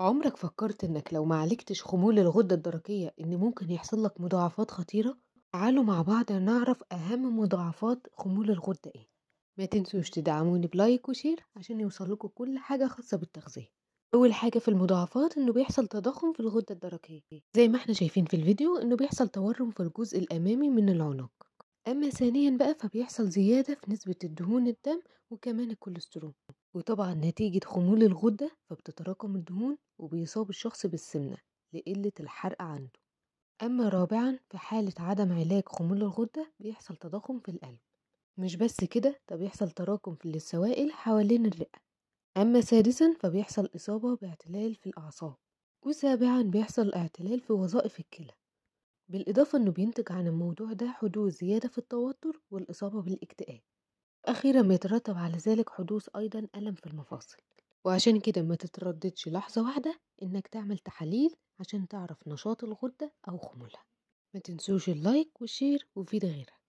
عمرك فكرت إنك لو ما عالجتش خمول الغدة الدرقية إن ممكن يحصل لك مضاعفات خطيرة؟ تعالوا مع بعض نعرف أهم مضاعفات خمول الغدة إيه ما تنسوش تدعموني بلايك وشير عشان يوصلكوا كل حاجة خاصة بالتغذية أول حاجة في المضاعفات إنه بيحصل تضخم في الغدة الدرقية زي ما احنا شايفين في الفيديو إنه بيحصل تورم في الجزء الأمامي من العنق أما ثانيا بقى فبيحصل زيادة في نسبة الدهون الدم وكمان الكوليسترول وطبعًا نتيجة خمول الغدة فبتتراكم الدهون وبيصاب الشخص بالسمنة لقلة الحرق عنده أما رابعا في حالة عدم علاج خمول الغدة بيحصل تضخم في القلب مش بس كده ده بيحصل تراكم في السوائل حوالين الرئة أما سادسا فبيحصل إصابة باعتلال في الأعصاب وسابعا بيحصل اعتلال في وظائف الكلى بالإضافة إنه بينتج عن الموضوع ده حدوث زيادة في التوتر والإصابة بالاكتئاب أخيرا بيترتب على ذلك حدوث أيضا ألم في المفاصل وعشان كده ما تترددش لحظة واحدة إنك تعمل تحاليل عشان تعرف نشاط الغدة أو خمولها ما تنسوش اللايك والشير وفيد غيرك